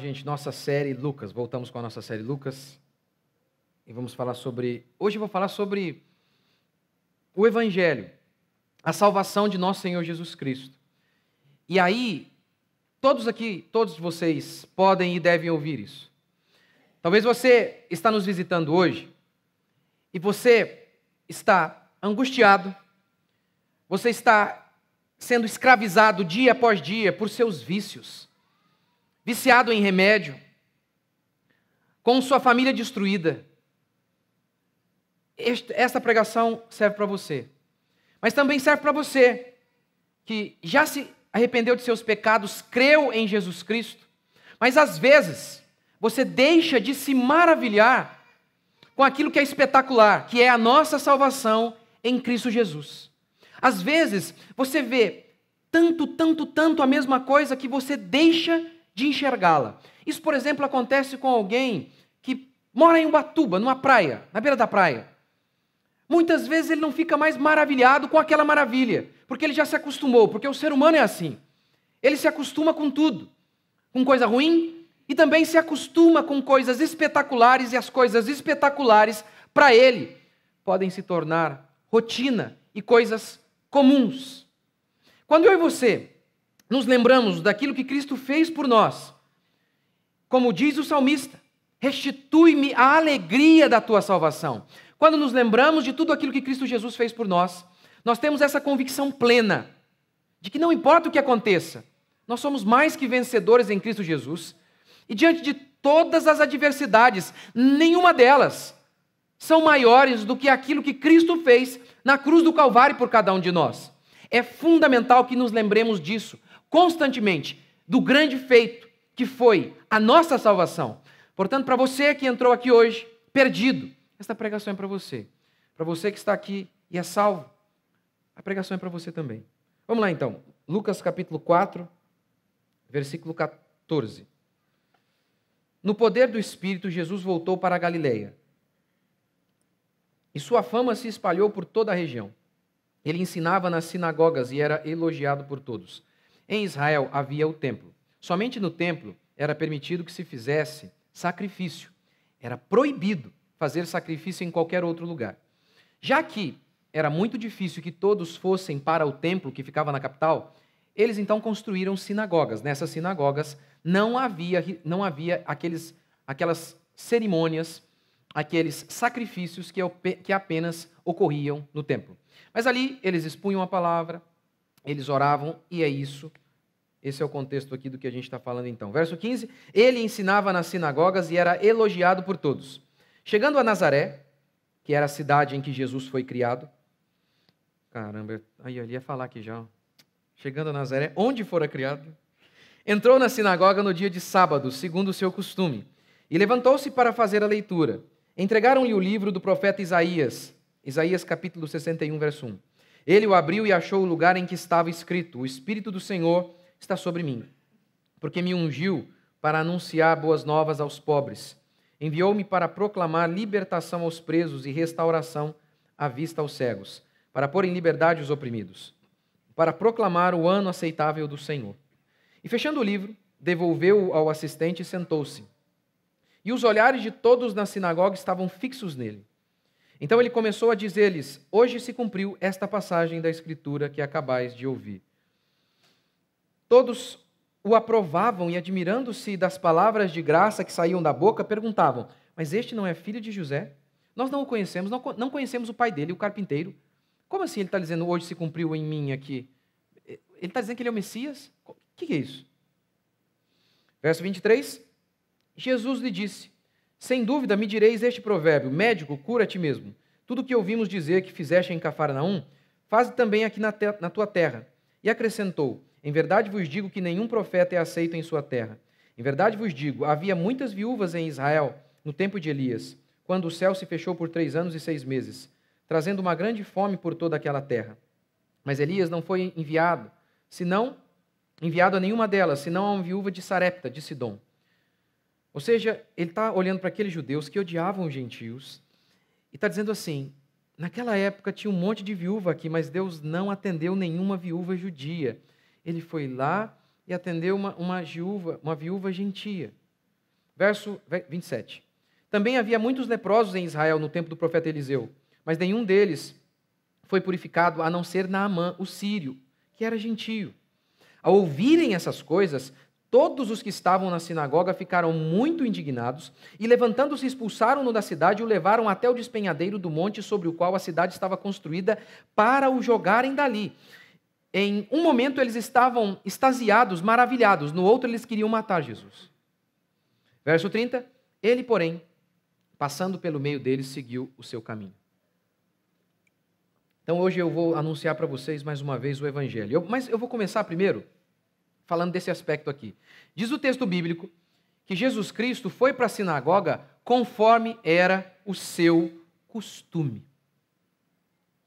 gente, nossa série Lucas. Voltamos com a nossa série Lucas. E vamos falar sobre. Hoje eu vou falar sobre o Evangelho, a salvação de nosso Senhor Jesus Cristo. E aí, todos aqui, todos vocês podem e devem ouvir isso. Talvez você está nos visitando hoje e você está angustiado, você está sendo escravizado dia após dia por seus vícios viciado em remédio, com sua família destruída. Esta pregação serve para você. Mas também serve para você que já se arrependeu de seus pecados, creu em Jesus Cristo, mas às vezes você deixa de se maravilhar com aquilo que é espetacular, que é a nossa salvação em Cristo Jesus. Às vezes você vê tanto, tanto, tanto a mesma coisa que você deixa de enxergá-la. Isso, por exemplo, acontece com alguém que mora em Ubatuba, numa praia, na beira da praia. Muitas vezes ele não fica mais maravilhado com aquela maravilha, porque ele já se acostumou, porque o ser humano é assim. Ele se acostuma com tudo, com coisa ruim e também se acostuma com coisas espetaculares e as coisas espetaculares para ele podem se tornar rotina e coisas comuns. Quando eu e você nos lembramos daquilo que Cristo fez por nós. Como diz o salmista, restitui-me a alegria da tua salvação. Quando nos lembramos de tudo aquilo que Cristo Jesus fez por nós, nós temos essa convicção plena de que não importa o que aconteça, nós somos mais que vencedores em Cristo Jesus. E diante de todas as adversidades, nenhuma delas são maiores do que aquilo que Cristo fez na cruz do Calvário por cada um de nós. É fundamental que nos lembremos disso, constantemente do grande feito que foi a nossa salvação. Portanto, para você que entrou aqui hoje perdido, esta pregação é para você. Para você que está aqui e é salvo, a pregação é para você também. Vamos lá então. Lucas capítulo 4, versículo 14. No poder do Espírito, Jesus voltou para a Galileia. E sua fama se espalhou por toda a região. Ele ensinava nas sinagogas e era elogiado por todos. Em Israel havia o templo. Somente no templo era permitido que se fizesse sacrifício. Era proibido fazer sacrifício em qualquer outro lugar. Já que era muito difícil que todos fossem para o templo que ficava na capital, eles então construíram sinagogas. Nessas sinagogas não havia, não havia aqueles, aquelas cerimônias, aqueles sacrifícios que, que apenas ocorriam no templo. Mas ali eles expunham a palavra, eles oravam e é isso. Esse é o contexto aqui do que a gente está falando então. Verso 15: Ele ensinava nas sinagogas e era elogiado por todos. Chegando a Nazaré, que era a cidade em que Jesus foi criado. Caramba, aí eu ia falar aqui já. Chegando a Nazaré, onde fora criado, entrou na sinagoga no dia de sábado, segundo o seu costume, e levantou-se para fazer a leitura. Entregaram-lhe o livro do profeta Isaías, Isaías capítulo 61, verso 1. Ele o abriu e achou o lugar em que estava escrito: O Espírito do Senhor está sobre mim, porque me ungiu para anunciar boas novas aos pobres. Enviou-me para proclamar libertação aos presos e restauração à vista aos cegos, para pôr em liberdade os oprimidos, para proclamar o ano aceitável do Senhor. E fechando o livro, devolveu-o ao assistente e sentou-se. E os olhares de todos na sinagoga estavam fixos nele. Então ele começou a dizer-lhes: Hoje se cumpriu esta passagem da Escritura que acabais de ouvir. Todos o aprovavam e, admirando-se das palavras de graça que saíam da boca, perguntavam: Mas este não é filho de José? Nós não o conhecemos, não conhecemos o pai dele, o carpinteiro. Como assim ele está dizendo: Hoje se cumpriu em mim aqui? Ele está dizendo que ele é o Messias? O que é isso? Verso 23: Jesus lhe disse: sem dúvida me direis este provérbio: médico, cura a ti mesmo. Tudo o que ouvimos dizer que fizeste em Cafarnaum, faze também aqui na, te- na tua terra. E acrescentou: Em verdade vos digo que nenhum profeta é aceito em sua terra. Em verdade vos digo: havia muitas viúvas em Israel no tempo de Elias, quando o céu se fechou por três anos e seis meses, trazendo uma grande fome por toda aquela terra. Mas Elias não foi enviado, senão enviado a nenhuma delas, senão a uma viúva de Sarepta, de Sidom. Ou seja, ele está olhando para aqueles judeus que odiavam os gentios e está dizendo assim: naquela época tinha um monte de viúva aqui, mas Deus não atendeu nenhuma viúva judia. Ele foi lá e atendeu uma, uma, viúva, uma viúva gentia. Verso 27. Também havia muitos leprosos em Israel no tempo do profeta Eliseu, mas nenhum deles foi purificado a não ser Naamã, o sírio, que era gentio. Ao ouvirem essas coisas, Todos os que estavam na sinagoga ficaram muito indignados e, levantando-se, expulsaram-no da cidade e o levaram até o despenhadeiro do monte sobre o qual a cidade estava construída para o jogarem dali. Em um momento eles estavam extasiados, maravilhados, no outro eles queriam matar Jesus. Verso 30: Ele, porém, passando pelo meio deles, seguiu o seu caminho. Então hoje eu vou anunciar para vocês mais uma vez o evangelho. Eu, mas eu vou começar primeiro falando desse aspecto aqui. Diz o texto bíblico que Jesus Cristo foi para a sinagoga conforme era o seu costume.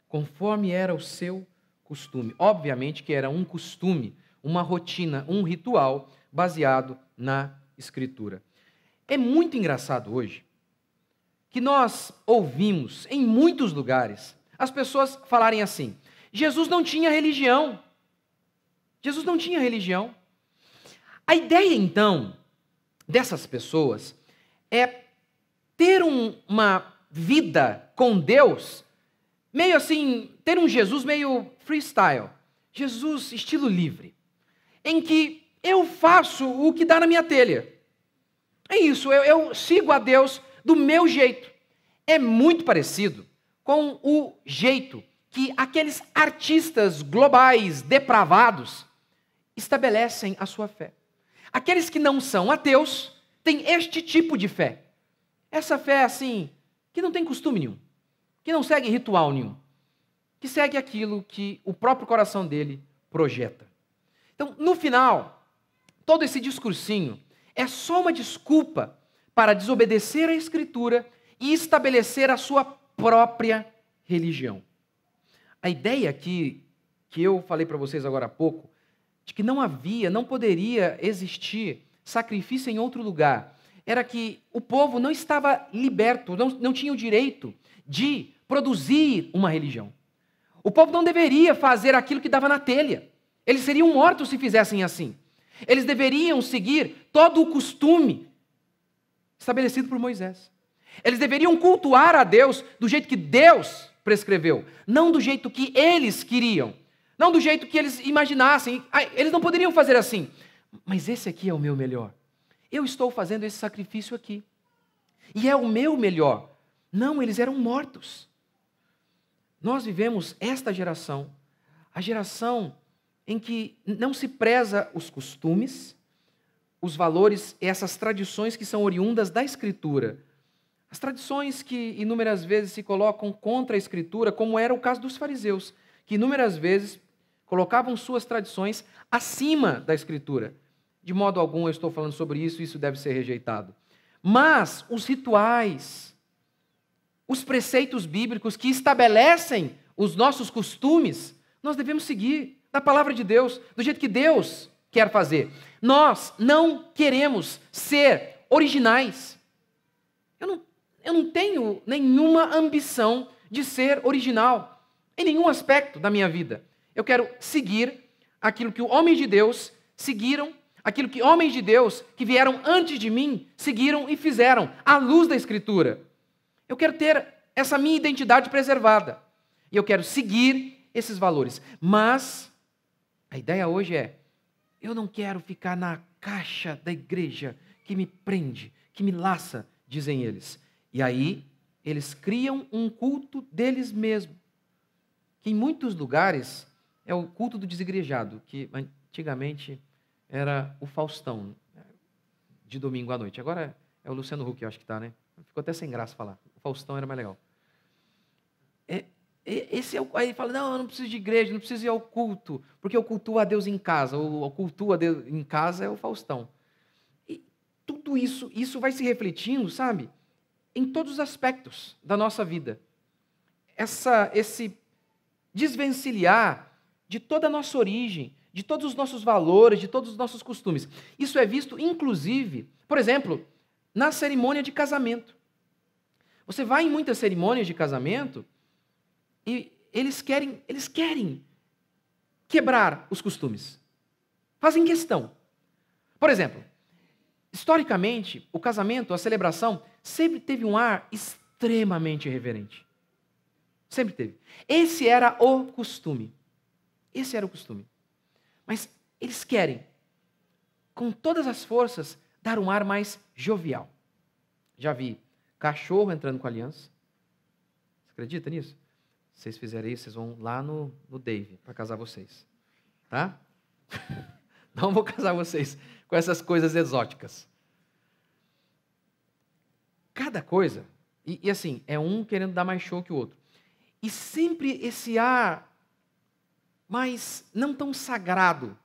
Conforme era o seu costume. Obviamente que era um costume, uma rotina, um ritual baseado na Escritura. É muito engraçado hoje que nós ouvimos em muitos lugares as pessoas falarem assim: Jesus não tinha religião. Jesus não tinha religião. A ideia, então, dessas pessoas é ter um, uma vida com Deus, meio assim, ter um Jesus meio freestyle. Jesus estilo livre, em que eu faço o que dá na minha telha. É isso, eu, eu sigo a Deus do meu jeito. É muito parecido com o jeito que aqueles artistas globais depravados estabelecem a sua fé. Aqueles que não são ateus têm este tipo de fé. Essa fé, assim, que não tem costume nenhum, que não segue ritual nenhum, que segue aquilo que o próprio coração dele projeta. Então, no final, todo esse discursinho é só uma desculpa para desobedecer à Escritura e estabelecer a sua própria religião. A ideia aqui que eu falei para vocês agora há pouco de que não havia, não poderia existir sacrifício em outro lugar, era que o povo não estava liberto, não, não tinha o direito de produzir uma religião. O povo não deveria fazer aquilo que dava na telha. Eles seriam mortos se fizessem assim. Eles deveriam seguir todo o costume estabelecido por Moisés. Eles deveriam cultuar a Deus do jeito que Deus prescreveu, não do jeito que eles queriam. Não do jeito que eles imaginassem. Eles não poderiam fazer assim. Mas esse aqui é o meu melhor. Eu estou fazendo esse sacrifício aqui. E é o meu melhor. Não, eles eram mortos. Nós vivemos esta geração, a geração em que não se preza os costumes, os valores e essas tradições que são oriundas da Escritura. As tradições que inúmeras vezes se colocam contra a Escritura, como era o caso dos fariseus que inúmeras vezes colocavam suas tradições acima da Escritura. De modo algum eu estou falando sobre isso, isso deve ser rejeitado. Mas os rituais, os preceitos bíblicos que estabelecem os nossos costumes, nós devemos seguir da palavra de Deus, do jeito que Deus quer fazer. Nós não queremos ser originais. Eu não, eu não tenho nenhuma ambição de ser original em nenhum aspecto da minha vida. Eu quero seguir aquilo que homens de Deus seguiram, aquilo que homens de Deus que vieram antes de mim seguiram e fizeram, à luz da Escritura. Eu quero ter essa minha identidade preservada. E eu quero seguir esses valores. Mas a ideia hoje é: eu não quero ficar na caixa da igreja que me prende, que me laça, dizem eles. E aí eles criam um culto deles mesmos que em muitos lugares é o culto do desigrejado, que antigamente era o Faustão, né? de domingo à noite. Agora é o Luciano Huck, eu acho que está, né? Ficou até sem graça falar. O Faustão era mais legal. É, esse é o, aí ele fala, não, eu não preciso de igreja, não preciso ir ao culto, porque eu cultuo a Deus em casa. O, cultuo a Deus em casa é o Faustão. E tudo isso, isso vai se refletindo, sabe? Em todos os aspectos da nossa vida. Essa, esse desvencilhar de toda a nossa origem, de todos os nossos valores, de todos os nossos costumes. Isso é visto, inclusive, por exemplo, na cerimônia de casamento. Você vai em muitas cerimônias de casamento e eles querem, eles querem quebrar os costumes. Fazem questão. Por exemplo, historicamente, o casamento, a celebração, sempre teve um ar extremamente reverente. Sempre teve. Esse era o costume. Esse era o costume. Mas eles querem, com todas as forças, dar um ar mais jovial. Já vi cachorro entrando com a aliança. Você acredita nisso? Se vocês fizerem isso, vocês vão lá no, no Dave para casar vocês. Tá? Não vou casar vocês com essas coisas exóticas. Cada coisa. E, e assim, é um querendo dar mais show que o outro. E sempre esse ar, mas não tão sagrado,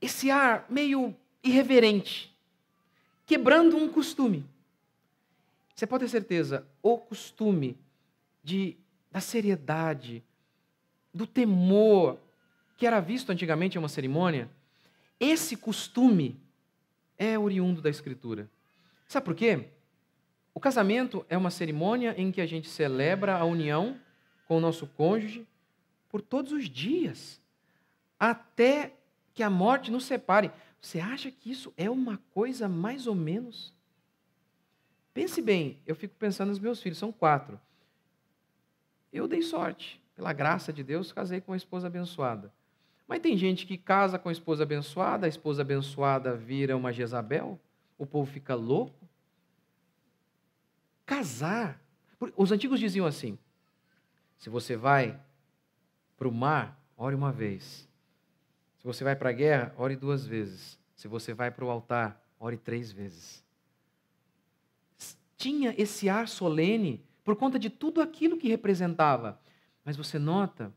esse ar meio irreverente, quebrando um costume. Você pode ter certeza, o costume de, da seriedade, do temor, que era visto antigamente em uma cerimônia, esse costume é oriundo da Escritura. Sabe por quê? O casamento é uma cerimônia em que a gente celebra a união com o nosso cônjuge por todos os dias, até que a morte nos separe. Você acha que isso é uma coisa mais ou menos? Pense bem, eu fico pensando nos meus filhos, são quatro. Eu dei sorte, pela graça de Deus, casei com uma esposa abençoada. Mas tem gente que casa com a esposa abençoada, a esposa abençoada vira uma Jezabel, o povo fica louco casar. Os antigos diziam assim: se você vai para o mar, ore uma vez. Se você vai para a guerra, ore duas vezes. Se você vai para o altar, ore três vezes. Tinha esse ar solene por conta de tudo aquilo que representava. Mas você nota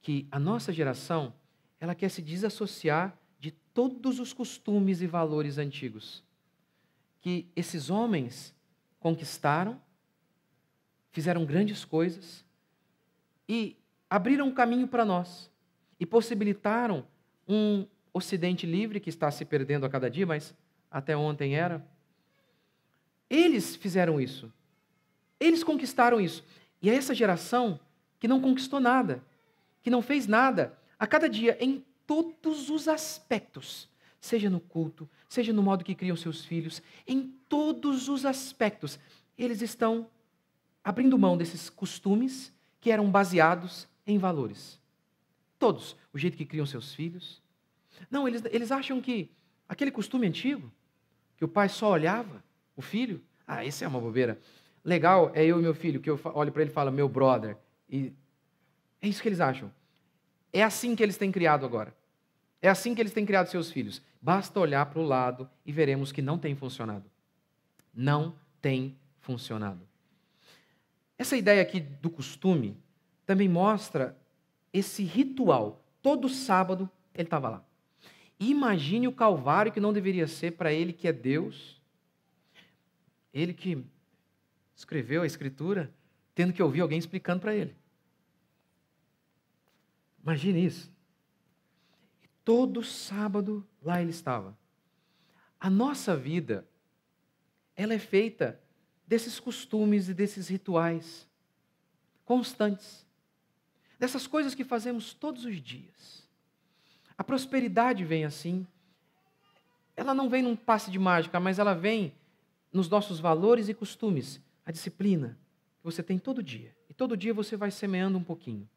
que a nossa geração, ela quer se desassociar de todos os costumes e valores antigos. Que esses homens conquistaram, fizeram grandes coisas e abriram um caminho para nós e possibilitaram um Ocidente livre que está se perdendo a cada dia, mas até ontem era. Eles fizeram isso. Eles conquistaram isso. E é essa geração que não conquistou nada, que não fez nada, a cada dia, em todos os aspectos, seja no culto, seja no modo que criam seus filhos, em todos os aspectos, eles estão abrindo mão desses costumes que eram baseados em valores. Todos. O jeito que criam seus filhos. Não, eles, eles acham que aquele costume antigo, que o pai só olhava o filho, ah, isso é uma bobeira. Legal é eu e meu filho, que eu olho para ele e falo, meu brother. E é isso que eles acham. É assim que eles têm criado agora. É assim que eles têm criado seus filhos. Basta olhar para o lado e veremos que não tem funcionado. Não tem funcionado. Essa ideia aqui do costume também mostra esse ritual. Todo sábado ele estava lá. Imagine o calvário que não deveria ser para ele que é Deus, ele que escreveu a Escritura, tendo que ouvir alguém explicando para ele. Imagine isso. Todo sábado lá ele estava. A nossa vida, ela é feita desses costumes e desses rituais constantes, dessas coisas que fazemos todos os dias. A prosperidade vem assim. Ela não vem num passe de mágica, mas ela vem nos nossos valores e costumes, a disciplina que você tem todo dia. E todo dia você vai semeando um pouquinho.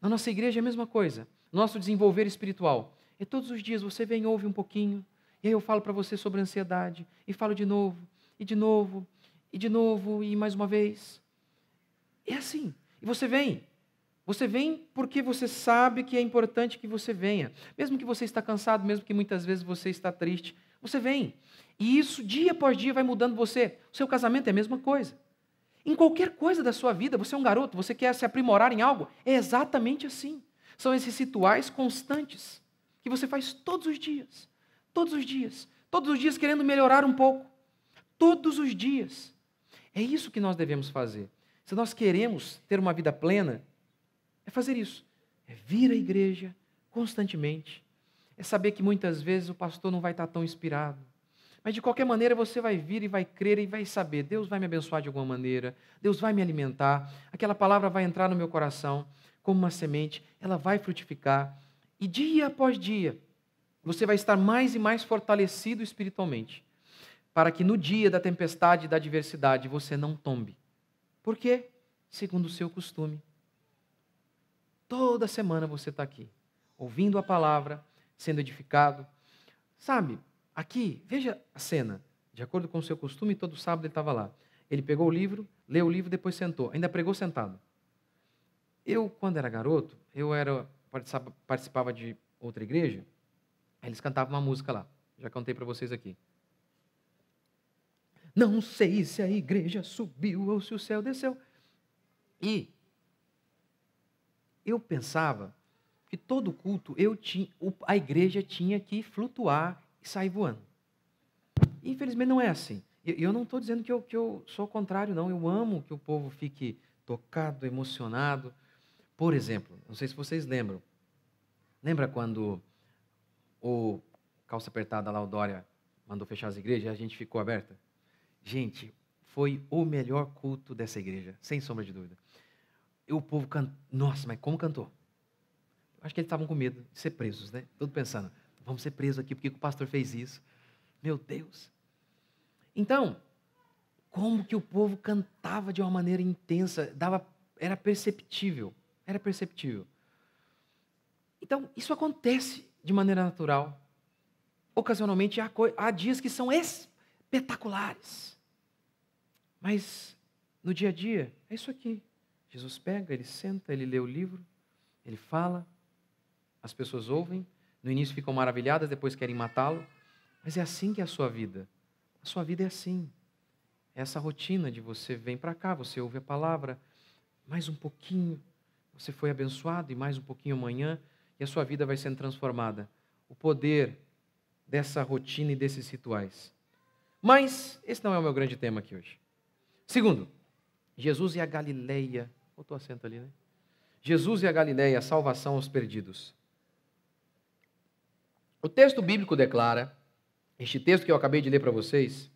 Na nossa igreja é a mesma coisa. Nosso desenvolver espiritual. E todos os dias você vem ouve um pouquinho, e aí eu falo para você sobre ansiedade, e falo de novo, e de novo, e de novo, e mais uma vez. É assim. E você vem. Você vem porque você sabe que é importante que você venha. Mesmo que você está cansado, mesmo que muitas vezes você está triste, você vem. E isso dia após dia vai mudando você. O seu casamento é a mesma coisa. Em qualquer coisa da sua vida, você é um garoto, você quer se aprimorar em algo, é exatamente assim. São esses rituais constantes que você faz todos os dias, todos os dias, todos os dias querendo melhorar um pouco, todos os dias. É isso que nós devemos fazer. Se nós queremos ter uma vida plena, é fazer isso. É vir à igreja constantemente. É saber que muitas vezes o pastor não vai estar tão inspirado. Mas de qualquer maneira você vai vir e vai crer e vai saber: Deus vai me abençoar de alguma maneira, Deus vai me alimentar, aquela palavra vai entrar no meu coração como uma semente, ela vai frutificar e dia após dia, você vai estar mais e mais fortalecido espiritualmente, para que no dia da tempestade e da adversidade você não tombe. Por quê? Segundo o seu costume. Toda semana você está aqui, ouvindo a palavra, sendo edificado. Sabe, aqui, veja a cena. De acordo com o seu costume, todo sábado ele estava lá. Ele pegou o livro, leu o livro, depois sentou. Ainda pregou sentado. Eu, quando era garoto, eu era participava de outra igreja, eles cantavam uma música lá. Já cantei para vocês aqui. Não sei se a igreja subiu ou se o céu desceu. E eu pensava que todo culto eu tinha, a igreja tinha que flutuar e sair voando. Infelizmente não é assim. Eu não estou dizendo que eu, que eu sou contrário, não. Eu amo que o povo fique tocado, emocionado. Por exemplo, não sei se vocês lembram. Lembra quando o calça apertada lá, o Dória, mandou fechar as igrejas e a gente ficou aberta? Gente, foi o melhor culto dessa igreja, sem sombra de dúvida. E o povo cantou. Nossa, mas como cantou? Acho que eles estavam com medo de ser presos, né? Todo pensando, vamos ser presos aqui porque o pastor fez isso. Meu Deus. Então, como que o povo cantava de uma maneira intensa, dava, era perceptível. Era perceptível. Então, isso acontece de maneira natural. Ocasionalmente, há, há dias que são espetaculares. Mas, no dia a dia, é isso aqui. Jesus pega, ele senta, ele lê o livro, ele fala, as pessoas ouvem, no início ficam maravilhadas, depois querem matá-lo. Mas é assim que é a sua vida. A sua vida é assim. Essa rotina de você vem para cá, você ouve a palavra, mais um pouquinho, você foi abençoado e mais um pouquinho amanhã, e a sua vida vai sendo transformada. O poder dessa rotina e desses rituais. Mas esse não é o meu grande tema aqui hoje. Segundo, Jesus e a Galileia. Botou acento ali, né? Jesus e a Galileia, salvação aos perdidos. O texto bíblico declara, este texto que eu acabei de ler para vocês,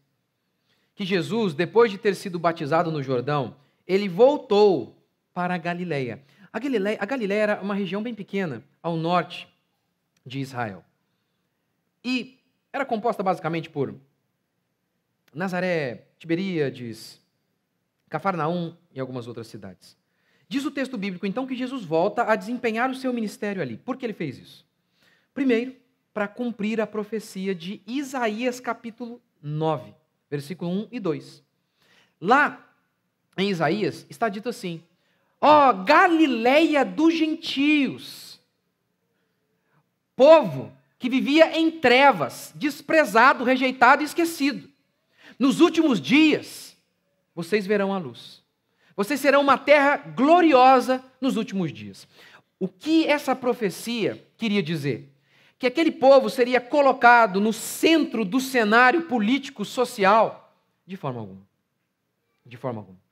que Jesus, depois de ter sido batizado no Jordão, ele voltou para a Galileia. A Galileia, a Galileia era uma região bem pequena, ao norte de Israel. E era composta basicamente por Nazaré, Tiberíades, Cafarnaum e algumas outras cidades. Diz o texto bíblico então que Jesus volta a desempenhar o seu ministério ali. Por que ele fez isso? Primeiro, para cumprir a profecia de Isaías capítulo 9, versículo 1 e 2. Lá em Isaías está dito assim: Ó, oh, Galileia dos gentios. Povo que vivia em trevas, desprezado, rejeitado e esquecido. Nos últimos dias, vocês verão a luz. Vocês serão uma terra gloriosa nos últimos dias. O que essa profecia queria dizer? Que aquele povo seria colocado no centro do cenário político social de forma alguma. De forma alguma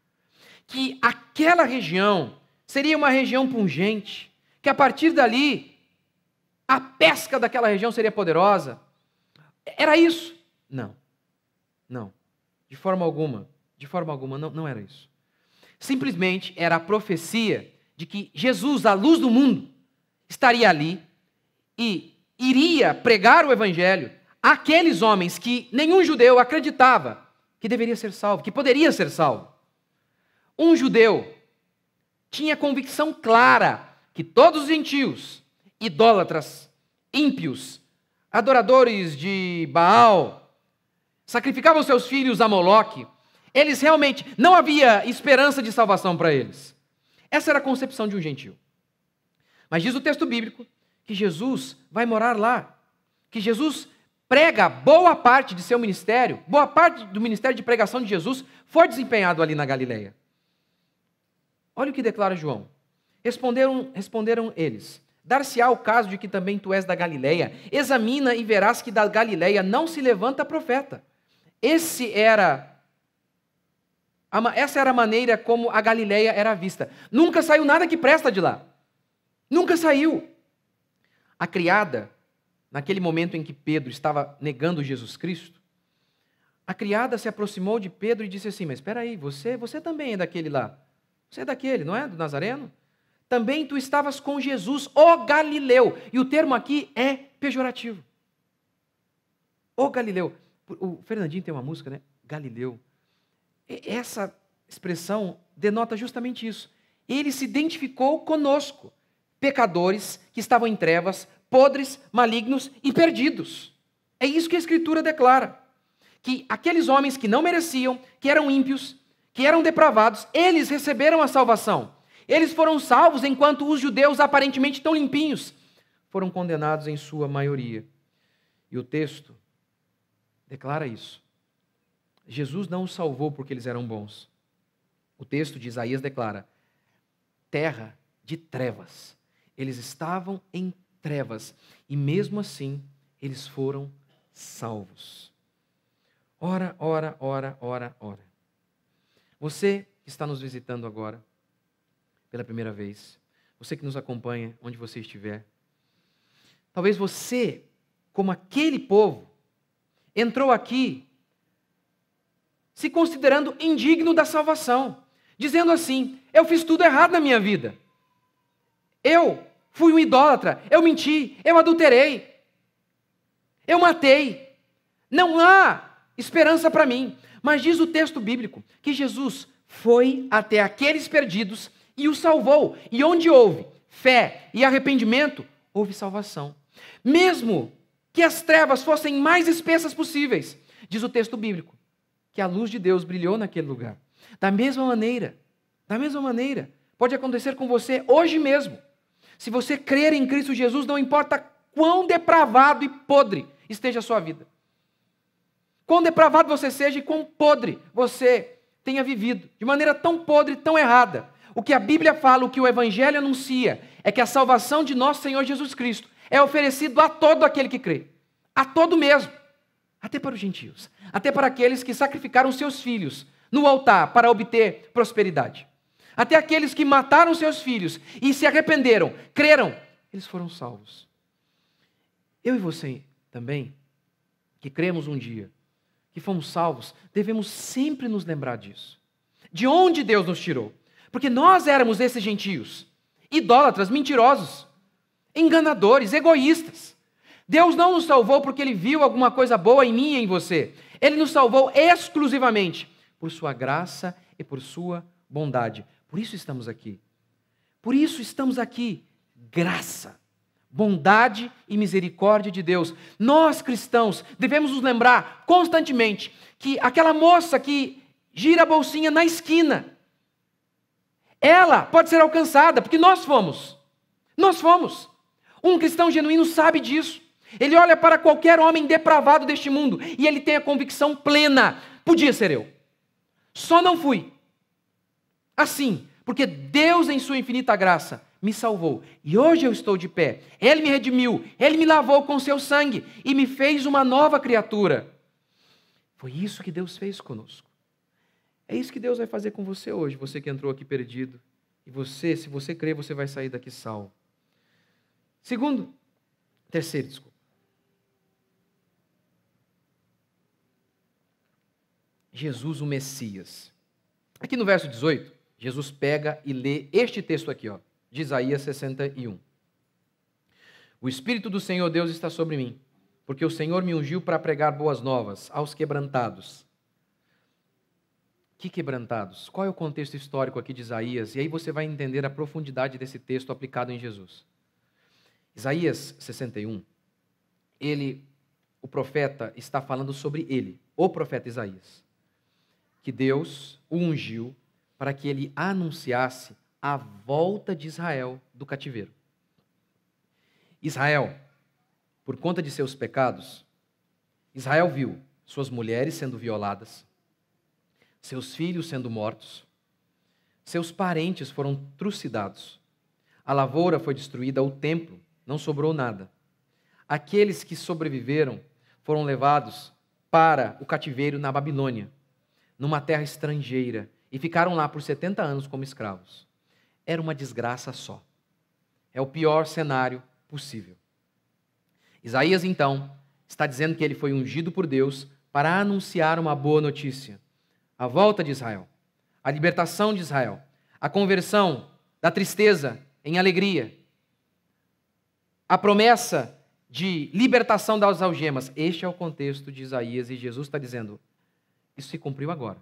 que aquela região seria uma região pungente, que a partir dali a pesca daquela região seria poderosa. Era isso? Não. Não. De forma alguma. De forma alguma, não, não era isso. Simplesmente era a profecia de que Jesus, a luz do mundo, estaria ali e iria pregar o evangelho àqueles homens que nenhum judeu acreditava que deveria ser salvo, que poderia ser salvo. Um judeu tinha convicção clara que todos os gentios, idólatras, ímpios, adoradores de Baal, sacrificavam seus filhos a Moloque, eles realmente não havia esperança de salvação para eles. Essa era a concepção de um gentio. Mas diz o texto bíblico que Jesus vai morar lá, que Jesus prega boa parte de seu ministério, boa parte do ministério de pregação de Jesus foi desempenhado ali na Galileia. Olha o que declara João. Responderam, responderam eles: Dar-se-á o caso de que também tu és da Galileia. Examina e verás que da Galileia não se levanta profeta. Esse era essa era a maneira como a Galileia era vista. Nunca saiu nada que presta de lá. Nunca saiu. A criada, naquele momento em que Pedro estava negando Jesus Cristo, a criada se aproximou de Pedro e disse assim: "Mas espera aí, você, você também é daquele lá?" Você é daquele, não é? Do Nazareno? Também tu estavas com Jesus, o Galileu. E o termo aqui é pejorativo. O Galileu. O Fernandinho tem uma música, né? Galileu. Essa expressão denota justamente isso. Ele se identificou conosco, pecadores que estavam em trevas, podres, malignos e perdidos. É isso que a Escritura declara. Que aqueles homens que não mereciam, que eram ímpios, que eram depravados, eles receberam a salvação. Eles foram salvos enquanto os judeus, aparentemente tão limpinhos, foram condenados em sua maioria. E o texto declara isso. Jesus não os salvou porque eles eram bons. O texto de Isaías declara: terra de trevas. Eles estavam em trevas e mesmo assim eles foram salvos. Ora, ora, ora, ora, ora. Você que está nos visitando agora pela primeira vez, você que nos acompanha onde você estiver, talvez você, como aquele povo, entrou aqui se considerando indigno da salvação, dizendo assim: eu fiz tudo errado na minha vida. Eu fui um idólatra, eu menti, eu adulterei, eu matei. Não há esperança para mim. Mas diz o texto bíblico que Jesus foi até aqueles perdidos e os salvou. E onde houve fé e arrependimento, houve salvação. Mesmo que as trevas fossem mais espessas possíveis, diz o texto bíblico, que a luz de Deus brilhou naquele lugar. Da mesma maneira, da mesma maneira, pode acontecer com você hoje mesmo. Se você crer em Cristo Jesus, não importa quão depravado e podre esteja a sua vida quão depravado você seja e quão podre você tenha vivido, de maneira tão podre, tão errada. O que a Bíblia fala, o que o Evangelho anuncia, é que a salvação de nosso Senhor Jesus Cristo é oferecido a todo aquele que crê, a todo mesmo, até para os gentios, até para aqueles que sacrificaram seus filhos no altar para obter prosperidade, até aqueles que mataram seus filhos e se arrependeram, creram, eles foram salvos. Eu e você também, que cremos um dia, que fomos salvos, devemos sempre nos lembrar disso. De onde Deus nos tirou? Porque nós éramos esses gentios, idólatras, mentirosos, enganadores, egoístas. Deus não nos salvou porque ele viu alguma coisa boa em mim e em você. Ele nos salvou exclusivamente por sua graça e por sua bondade. Por isso estamos aqui. Por isso estamos aqui. Graça bondade e misericórdia de Deus. Nós cristãos devemos nos lembrar constantemente que aquela moça que gira a bolsinha na esquina, ela pode ser alcançada, porque nós fomos. Nós fomos. Um cristão genuíno sabe disso. Ele olha para qualquer homem depravado deste mundo e ele tem a convicção plena: podia ser eu. Só não fui. Assim, porque Deus, em Sua infinita graça, me salvou. E hoje eu estou de pé. Ele me redimiu, ele me lavou com seu sangue e me fez uma nova criatura. Foi isso que Deus fez conosco. É isso que Deus vai fazer com você hoje, você que entrou aqui perdido. E você, se você crer, você vai sair daqui salvo. Segundo, terceiro, desculpa. Jesus, o Messias. Aqui no verso 18, Jesus pega e lê este texto aqui, ó de Isaías 61. O Espírito do Senhor Deus está sobre mim, porque o Senhor me ungiu para pregar boas novas aos quebrantados. Que quebrantados? Qual é o contexto histórico aqui de Isaías? E aí você vai entender a profundidade desse texto aplicado em Jesus. Isaías 61, ele, o profeta, está falando sobre ele, o profeta Isaías, que Deus o ungiu para que ele anunciasse a volta de Israel do cativeiro. Israel, por conta de seus pecados, Israel viu suas mulheres sendo violadas, seus filhos sendo mortos, seus parentes foram trucidados, a lavoura foi destruída, o templo, não sobrou nada. Aqueles que sobreviveram foram levados para o cativeiro na Babilônia, numa terra estrangeira, e ficaram lá por 70 anos como escravos era uma desgraça só. É o pior cenário possível. Isaías, então, está dizendo que ele foi ungido por Deus para anunciar uma boa notícia: a volta de Israel, a libertação de Israel, a conversão da tristeza em alegria, a promessa de libertação das algemas. Este é o contexto de Isaías e Jesus está dizendo: isso se cumpriu agora.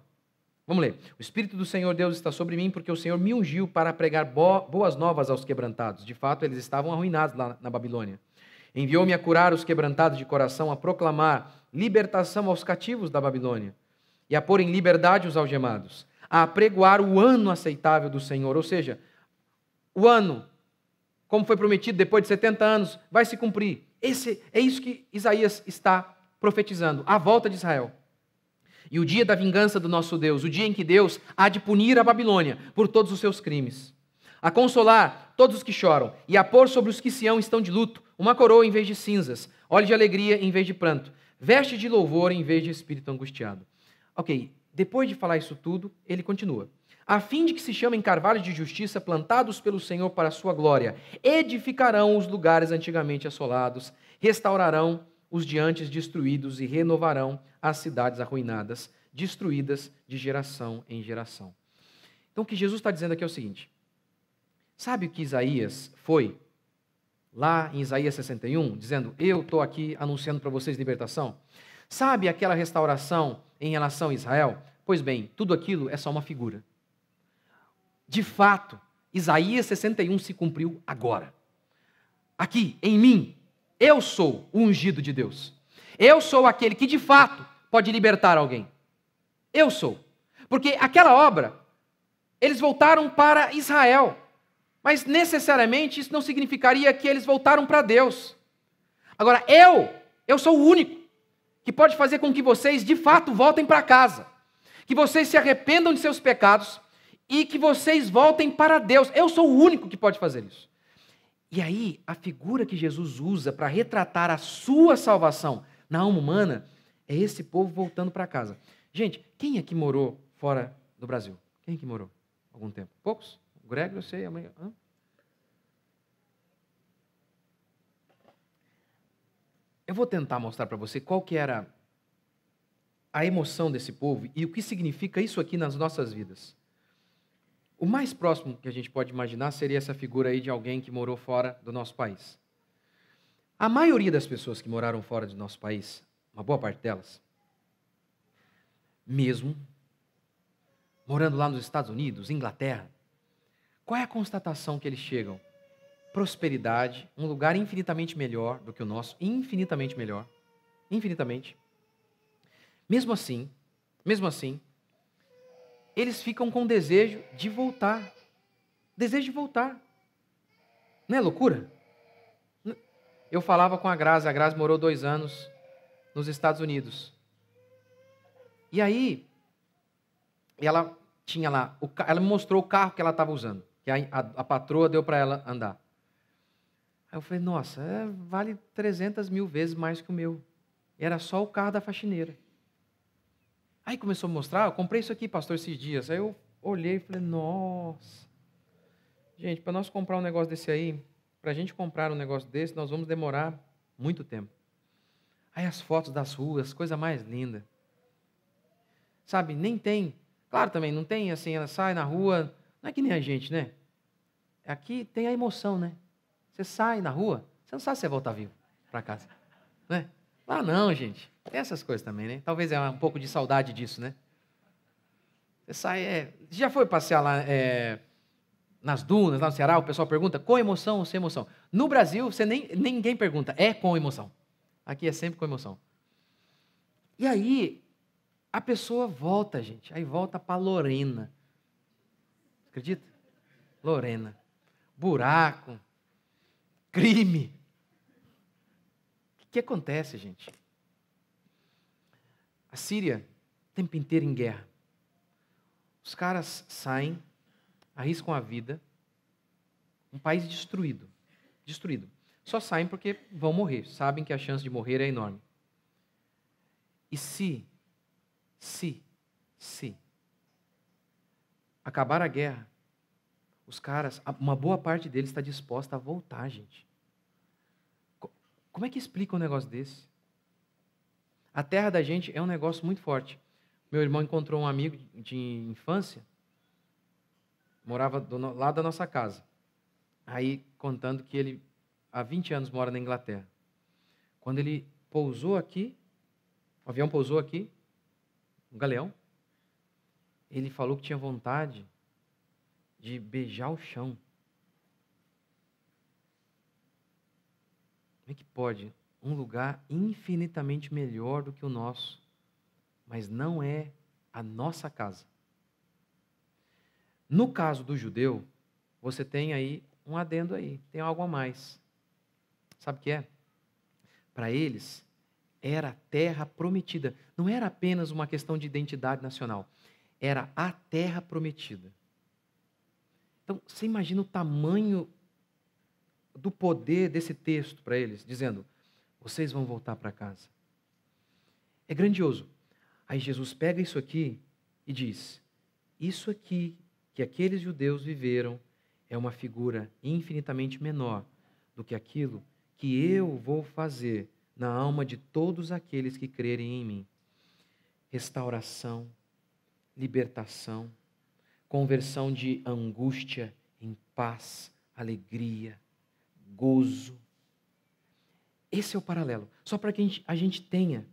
Vamos ler. O Espírito do Senhor Deus está sobre mim, porque o Senhor me ungiu para pregar boas novas aos quebrantados. De fato, eles estavam arruinados lá na Babilônia. Enviou-me a curar os quebrantados de coração, a proclamar libertação aos cativos da Babilônia e a pôr em liberdade os algemados, a apregoar o ano aceitável do Senhor. Ou seja, o ano, como foi prometido depois de 70 anos, vai se cumprir. Esse, é isso que Isaías está profetizando: a volta de Israel. E o dia da vingança do nosso Deus, o dia em que Deus há de punir a Babilônia por todos os seus crimes, a consolar todos os que choram e a pôr sobre os que Sião estão de luto uma coroa em vez de cinzas, olhos de alegria em vez de pranto, veste de louvor em vez de espírito angustiado. Ok, depois de falar isso tudo, ele continua a fim de que se chamem carvalhos de justiça plantados pelo Senhor para a sua glória. Edificarão os lugares antigamente assolados, restaurarão os diantes destruídos e renovarão as cidades arruinadas, destruídas de geração em geração. Então, o que Jesus está dizendo aqui é o seguinte: sabe o que Isaías foi lá em Isaías 61, dizendo: Eu estou aqui anunciando para vocês libertação? Sabe aquela restauração em relação a Israel? Pois bem, tudo aquilo é só uma figura. De fato, Isaías 61 se cumpriu agora. Aqui, em mim, eu sou o ungido de Deus. Eu sou aquele que de fato pode libertar alguém. Eu sou. Porque aquela obra, eles voltaram para Israel. Mas necessariamente isso não significaria que eles voltaram para Deus. Agora, eu, eu sou o único que pode fazer com que vocês de fato voltem para casa. Que vocês se arrependam de seus pecados e que vocês voltem para Deus. Eu sou o único que pode fazer isso. E aí, a figura que Jesus usa para retratar a sua salvação na alma humana é esse povo voltando para casa. Gente, quem aqui é morou fora do Brasil? Quem é que morou? Algum tempo? Poucos? O Greg, eu sei, amanhã. Hã? Eu vou tentar mostrar para você qual que era a emoção desse povo e o que significa isso aqui nas nossas vidas. O mais próximo que a gente pode imaginar seria essa figura aí de alguém que morou fora do nosso país. A maioria das pessoas que moraram fora do nosso país, uma boa parte delas, mesmo morando lá nos Estados Unidos, Inglaterra, qual é a constatação que eles chegam? Prosperidade, um lugar infinitamente melhor do que o nosso, infinitamente melhor, infinitamente. Mesmo assim, mesmo assim, eles ficam com desejo de voltar. Desejo de voltar. Não é loucura? Eu falava com a Grazi, a Grazi morou dois anos nos Estados Unidos. E aí, ela tinha lá, ela me mostrou o carro que ela estava usando, que a, a, a patroa deu para ela andar. Aí eu falei, nossa, é, vale 300 mil vezes mais que o meu. Era só o carro da faxineira. Aí começou a mostrar, ah, eu comprei isso aqui, pastor, esses dias. Aí eu olhei e falei, nossa. Gente, para nós comprar um negócio desse aí, para a gente comprar um negócio desse, nós vamos demorar muito tempo. Aí as fotos das ruas, coisa mais linda. Sabe, nem tem. Claro também, não tem assim, ela sai na rua, não é que nem a gente, né? Aqui tem a emoção, né? Você sai na rua, você não sabe se você volta vivo para casa, né? Ah, não, gente. Tem essas coisas também, né? Talvez é um pouco de saudade disso, né? Você sai. É... já foi passear lá é... nas dunas, lá no Ceará? O pessoal pergunta com emoção ou sem emoção. No Brasil, você nem... ninguém pergunta. É com emoção. Aqui é sempre com emoção. E aí, a pessoa volta, gente. Aí volta para Lorena. Acredita? Lorena. Buraco. Crime. O que acontece, gente? A Síria, o tempo inteiro em guerra. Os caras saem, arriscam a vida. Um país destruído. Destruído. Só saem porque vão morrer. Sabem que a chance de morrer é enorme. E se, se, se acabar a guerra, os caras, uma boa parte deles está disposta a voltar, gente. Como é que explica um negócio desse? A terra da gente é um negócio muito forte. Meu irmão encontrou um amigo de infância, morava do, lá da nossa casa. Aí contando que ele há 20 anos mora na Inglaterra. Quando ele pousou aqui, o avião pousou aqui, um galeão, ele falou que tinha vontade de beijar o chão. Como é que pode? Um lugar infinitamente melhor do que o nosso, mas não é a nossa casa. No caso do judeu, você tem aí um adendo aí, tem algo a mais. Sabe o que é? Para eles, era a terra prometida. Não era apenas uma questão de identidade nacional, era a terra prometida. Então, você imagina o tamanho do poder desse texto para eles, dizendo: vocês vão voltar para casa. É grandioso. Aí Jesus pega isso aqui e diz: Isso aqui que aqueles judeus viveram é uma figura infinitamente menor do que aquilo que eu vou fazer na alma de todos aqueles que crerem em mim. Restauração, libertação, conversão de angústia em paz, alegria, gozo. Esse é o paralelo. Só para que a gente, a gente tenha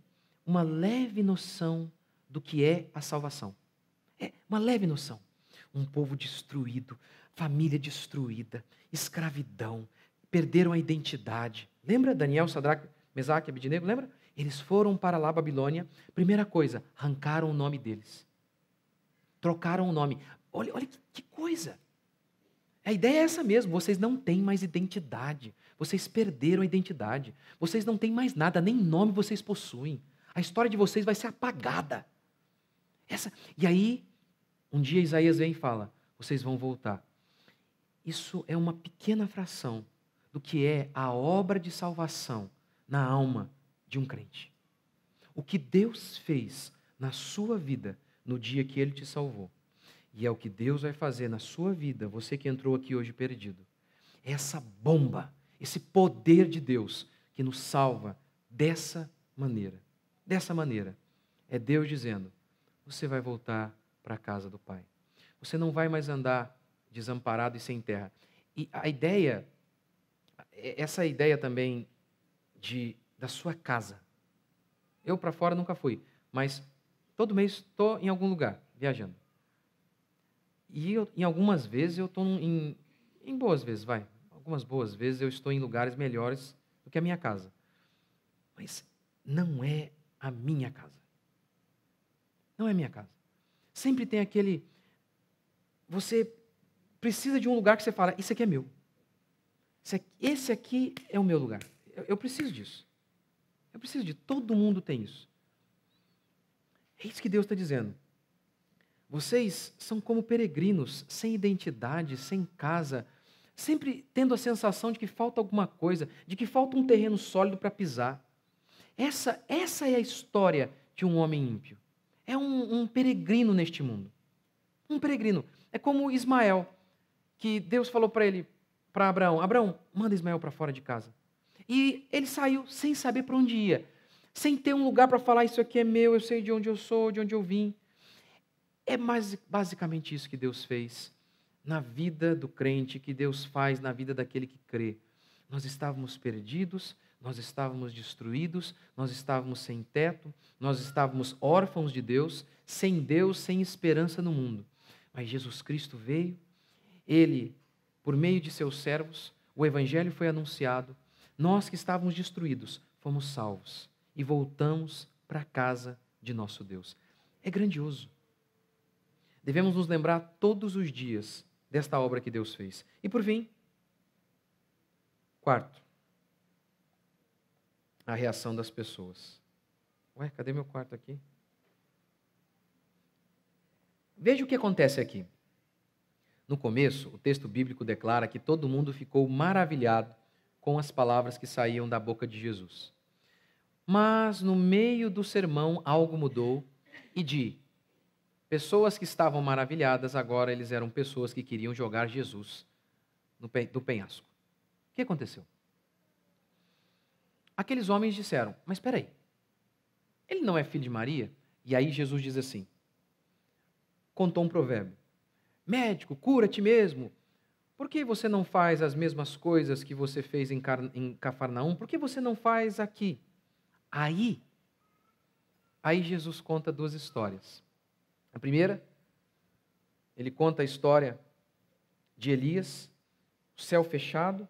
uma leve noção do que é a salvação. É uma leve noção. Um povo destruído, família destruída, escravidão, perderam a identidade. Lembra Daniel, Sadraque, Mesaque Abidinego? Lembra? Eles foram para lá, Babilônia. Primeira coisa, arrancaram o nome deles. Trocaram o nome. Olha, olha que, que coisa. A ideia é essa mesmo, vocês não têm mais identidade. Vocês perderam a identidade. Vocês não têm mais nada, nem nome vocês possuem. A história de vocês vai ser apagada. Essa, e aí, um dia Isaías vem e fala: vocês vão voltar. Isso é uma pequena fração do que é a obra de salvação na alma de um crente. O que Deus fez na sua vida no dia que ele te salvou e é o que Deus vai fazer na sua vida, você que entrou aqui hoje perdido. É essa bomba, esse poder de Deus que nos salva dessa maneira. Dessa maneira. É Deus dizendo: você vai voltar para a casa do Pai. Você não vai mais andar desamparado e sem terra. E a ideia, é, essa ideia também de, da sua casa. Eu para fora nunca fui, mas todo mês estou em algum lugar viajando. E eu, em algumas vezes eu estou em, em boas vezes, vai. Algumas boas vezes eu estou em lugares melhores do que a minha casa. Mas não é a minha casa. Não é a minha casa. Sempre tem aquele. Você precisa de um lugar que você fala: Isso aqui é meu. Esse aqui é o meu lugar. Eu preciso disso. Eu preciso de. Todo mundo tem isso. É isso que Deus está dizendo. Vocês são como peregrinos, sem identidade, sem casa, sempre tendo a sensação de que falta alguma coisa, de que falta um terreno sólido para pisar. Essa, essa é a história de um homem ímpio. É um, um peregrino neste mundo. Um peregrino. É como Ismael, que Deus falou para ele, para Abraão: Abraão, manda Ismael para fora de casa. E ele saiu sem saber para onde ia, sem ter um lugar para falar: Isso aqui é meu, eu sei de onde eu sou, de onde eu vim. É mais, basicamente isso que Deus fez na vida do crente, que Deus faz na vida daquele que crê. Nós estávamos perdidos, nós estávamos destruídos, nós estávamos sem teto, nós estávamos órfãos de Deus, sem Deus, sem esperança no mundo. Mas Jesus Cristo veio, ele, por meio de seus servos, o Evangelho foi anunciado, nós que estávamos destruídos fomos salvos e voltamos para a casa de nosso Deus. É grandioso. Devemos nos lembrar todos os dias desta obra que Deus fez. E por fim, quarto, a reação das pessoas. Ué, cadê meu quarto aqui? Veja o que acontece aqui. No começo, o texto bíblico declara que todo mundo ficou maravilhado com as palavras que saíam da boca de Jesus. Mas no meio do sermão algo mudou e de Pessoas que estavam maravilhadas, agora eles eram pessoas que queriam jogar Jesus do penhasco. O que aconteceu? Aqueles homens disseram: Mas espera aí, ele não é filho de Maria? E aí Jesus diz assim: Contou um provérbio: Médico, cura-te mesmo. Por que você não faz as mesmas coisas que você fez em, Car... em Cafarnaum? Por que você não faz aqui? Aí, aí Jesus conta duas histórias. A primeira, ele conta a história de Elias, o céu fechado,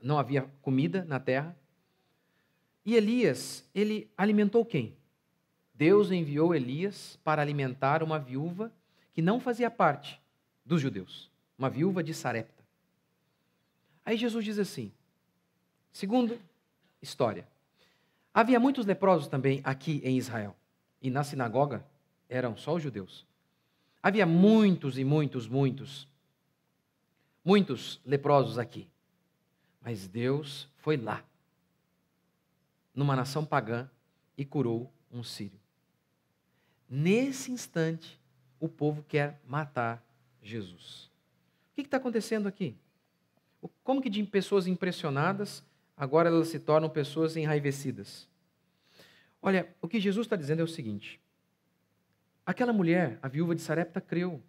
não havia comida na terra. E Elias, ele alimentou quem? Deus enviou Elias para alimentar uma viúva que não fazia parte dos judeus, uma viúva de Sarepta. Aí Jesus diz assim: segunda história, havia muitos leprosos também aqui em Israel e na sinagoga eram só os judeus. Havia muitos e muitos, muitos, muitos leprosos aqui. Mas Deus foi lá, numa nação pagã, e curou um sírio. Nesse instante, o povo quer matar Jesus. O que está acontecendo aqui? Como que de pessoas impressionadas, agora elas se tornam pessoas enraivecidas? Olha, o que Jesus está dizendo é o seguinte: aquela mulher, a viúva de Sarepta, creu.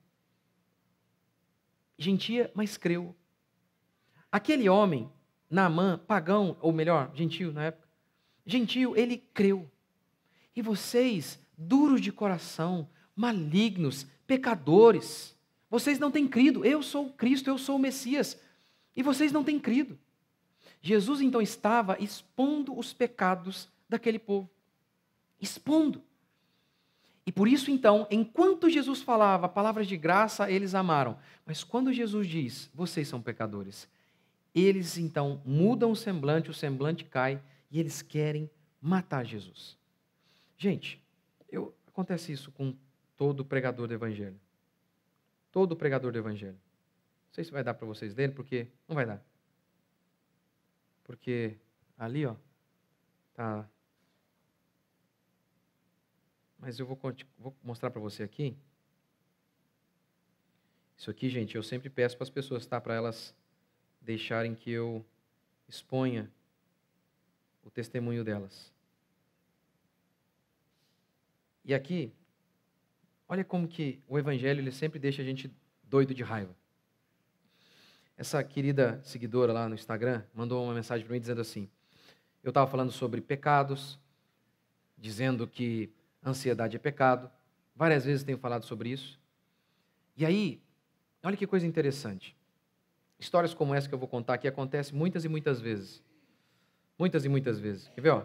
Gentia, mas creu. Aquele homem, Naamã, pagão, ou melhor, gentio na época, gentio, ele creu. E vocês, duros de coração, malignos, pecadores, vocês não têm crido. Eu sou o Cristo, eu sou o Messias. E vocês não têm crido. Jesus então estava expondo os pecados daquele povo expondo. E por isso, então, enquanto Jesus falava palavras de graça, eles amaram. Mas quando Jesus diz, vocês são pecadores, eles então mudam o semblante, o semblante cai e eles querem matar Jesus. Gente, eu, acontece isso com todo pregador do Evangelho. Todo pregador do Evangelho. Não sei se vai dar para vocês dele, porque não vai dar. Porque ali, ó, tá mas eu vou, vou mostrar para você aqui. Isso aqui, gente, eu sempre peço para as pessoas, tá? Para elas deixarem que eu exponha o testemunho delas. E aqui, olha como que o evangelho ele sempre deixa a gente doido de raiva. Essa querida seguidora lá no Instagram mandou uma mensagem para mim dizendo assim: eu estava falando sobre pecados, dizendo que ansiedade é pecado. Várias vezes tenho falado sobre isso. E aí, olha que coisa interessante. Histórias como essa que eu vou contar aqui acontecem muitas e muitas vezes. Muitas e muitas vezes. Quer ver? Ó?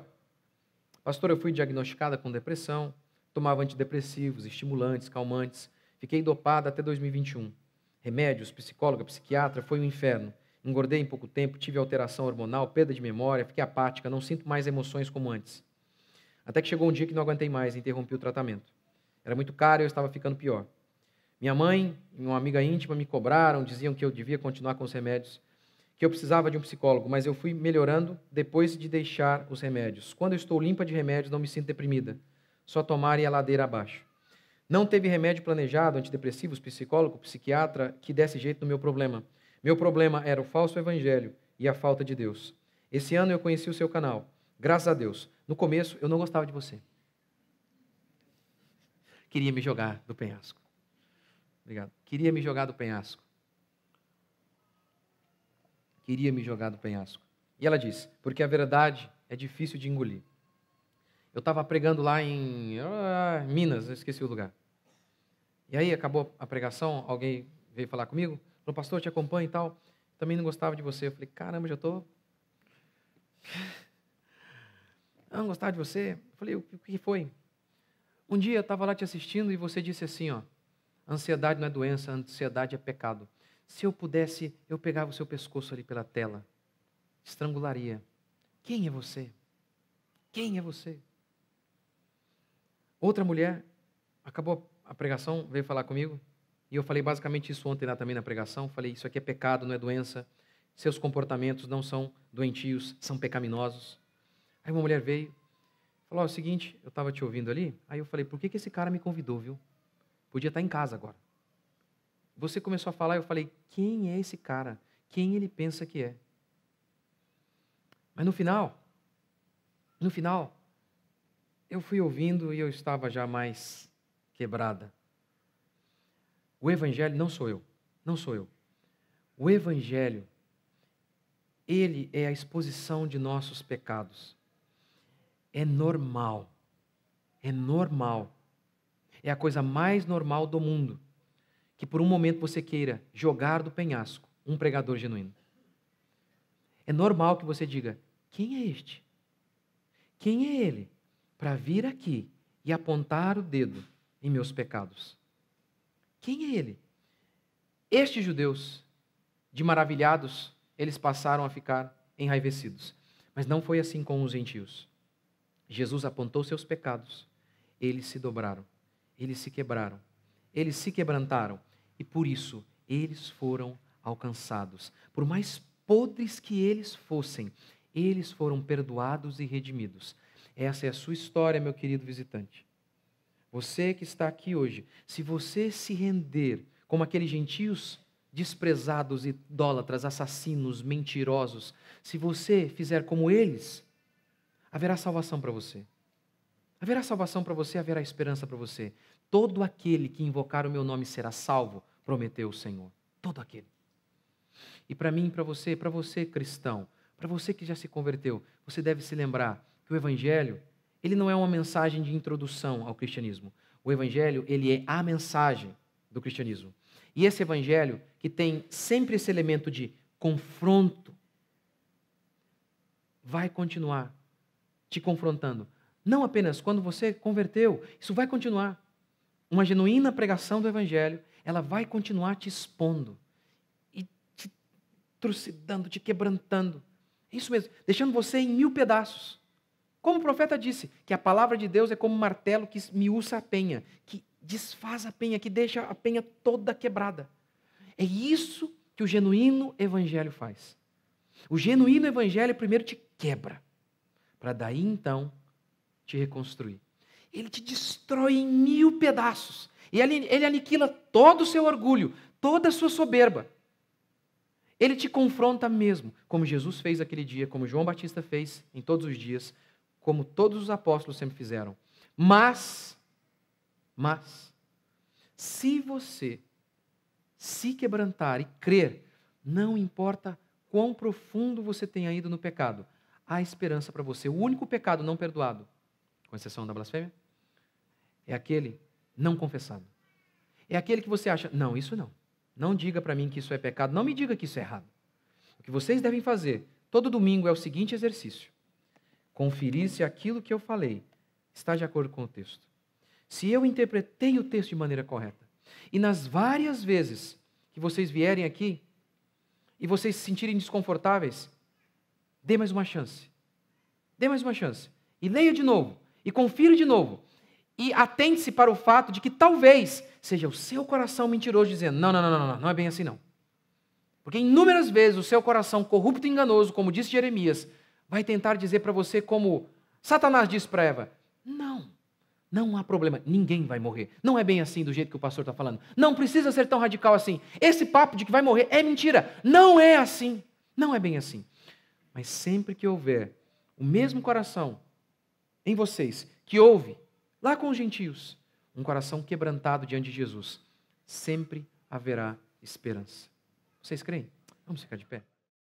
Pastor, eu fui diagnosticada com depressão, tomava antidepressivos, estimulantes, calmantes, fiquei dopada até 2021. Remédios, psicóloga, psiquiatra, foi um inferno. Engordei em pouco tempo, tive alteração hormonal, perda de memória, fiquei apática, não sinto mais emoções como antes. Até que chegou um dia que não aguentei mais e interrompi o tratamento. Era muito caro e eu estava ficando pior. Minha mãe e uma amiga íntima me cobraram, diziam que eu devia continuar com os remédios, que eu precisava de um psicólogo, mas eu fui melhorando depois de deixar os remédios. Quando eu estou limpa de remédios, não me sinto deprimida. Só tomar e a ladeira abaixo. Não teve remédio planejado, antidepressivos, psicólogo, psiquiatra que desse jeito no meu problema. Meu problema era o falso evangelho e a falta de Deus. Esse ano eu conheci o seu canal. Graças a Deus. No começo, eu não gostava de você. Queria me jogar do penhasco. Obrigado. Queria me jogar do penhasco. Queria me jogar do penhasco. E ela disse: Porque a verdade é difícil de engolir. Eu estava pregando lá em ah, Minas, eu esqueci o lugar. E aí acabou a pregação, alguém veio falar comigo, falou: Pastor, te acompanho e tal. Também não gostava de você. Eu falei: Caramba, já estou. Tô... Ah, não gostava de você? Eu falei, o que foi? Um dia eu estava lá te assistindo e você disse assim, ó, ansiedade não é doença, ansiedade é pecado. Se eu pudesse, eu pegava o seu pescoço ali pela tela, estrangularia. Quem é você? Quem é você? Outra mulher acabou a pregação, veio falar comigo, e eu falei basicamente isso ontem lá também na pregação, falei isso aqui é pecado, não é doença. Seus comportamentos não são doentios, são pecaminosos. Aí uma mulher veio, falou: oh, é o seguinte, eu estava te ouvindo ali, aí eu falei: por que, que esse cara me convidou, viu? Podia estar tá em casa agora. Você começou a falar, eu falei: quem é esse cara? Quem ele pensa que é? Mas no final, no final, eu fui ouvindo e eu estava já mais quebrada. O Evangelho não sou eu, não sou eu. O Evangelho, ele é a exposição de nossos pecados é normal. É normal. É a coisa mais normal do mundo que por um momento você queira jogar do penhasco um pregador genuíno. É normal que você diga: quem é este? Quem é ele? Para vir aqui e apontar o dedo em meus pecados. Quem é ele? Estes judeus, de maravilhados, eles passaram a ficar enraivecidos. Mas não foi assim com os gentios. Jesus apontou seus pecados, eles se dobraram, eles se quebraram, eles se quebrantaram e por isso eles foram alcançados. Por mais podres que eles fossem, eles foram perdoados e redimidos. Essa é a sua história, meu querido visitante. Você que está aqui hoje, se você se render como aqueles gentios desprezados, idólatras, assassinos, mentirosos, se você fizer como eles, haverá salvação para você. Haverá salvação para você, haverá esperança para você. Todo aquele que invocar o meu nome será salvo, prometeu o Senhor. Todo aquele. E para mim, para você, para você cristão, para você que já se converteu, você deve se lembrar que o evangelho, ele não é uma mensagem de introdução ao cristianismo. O evangelho, ele é a mensagem do cristianismo. E esse evangelho que tem sempre esse elemento de confronto vai continuar te confrontando. Não apenas quando você converteu, isso vai continuar. Uma genuína pregação do Evangelho, ela vai continuar te expondo e te trucidando, te quebrantando. isso mesmo, deixando você em mil pedaços. Como o profeta disse, que a palavra de Deus é como um martelo que miúça a penha, que desfaz a penha, que deixa a penha toda quebrada. É isso que o genuíno evangelho faz. O genuíno evangelho primeiro te quebra, para daí então te reconstruir. Ele te destrói em mil pedaços. E ele, ele aniquila todo o seu orgulho, toda a sua soberba. Ele te confronta mesmo, como Jesus fez aquele dia, como João Batista fez em todos os dias, como todos os apóstolos sempre fizeram. Mas, mas, se você se quebrantar e crer, não importa quão profundo você tenha ido no pecado, há esperança para você. O único pecado não perdoado, com exceção da blasfêmia, é aquele não confessado. É aquele que você acha, não, isso não. Não diga para mim que isso é pecado, não me diga que isso é errado. O que vocês devem fazer todo domingo é o seguinte exercício: conferir se aquilo que eu falei está de acordo com o texto. Se eu interpretei o texto de maneira correta, e nas várias vezes que vocês vierem aqui e vocês se sentirem desconfortáveis, Dê mais uma chance. Dê mais uma chance. E leia de novo. E confira de novo. E atente-se para o fato de que talvez seja o seu coração mentiroso dizendo: não, não, não, não, não, não é bem assim não. Porque inúmeras vezes o seu coração corrupto e enganoso, como disse Jeremias, vai tentar dizer para você como Satanás disse para Eva: não, não há problema, ninguém vai morrer. Não é bem assim do jeito que o pastor está falando. Não precisa ser tão radical assim. Esse papo de que vai morrer é mentira. Não é assim. Não é bem assim. Mas sempre que houver o mesmo coração em vocês que houve lá com os gentios, um coração quebrantado diante de Jesus, sempre haverá esperança. Vocês creem? Vamos ficar de pé.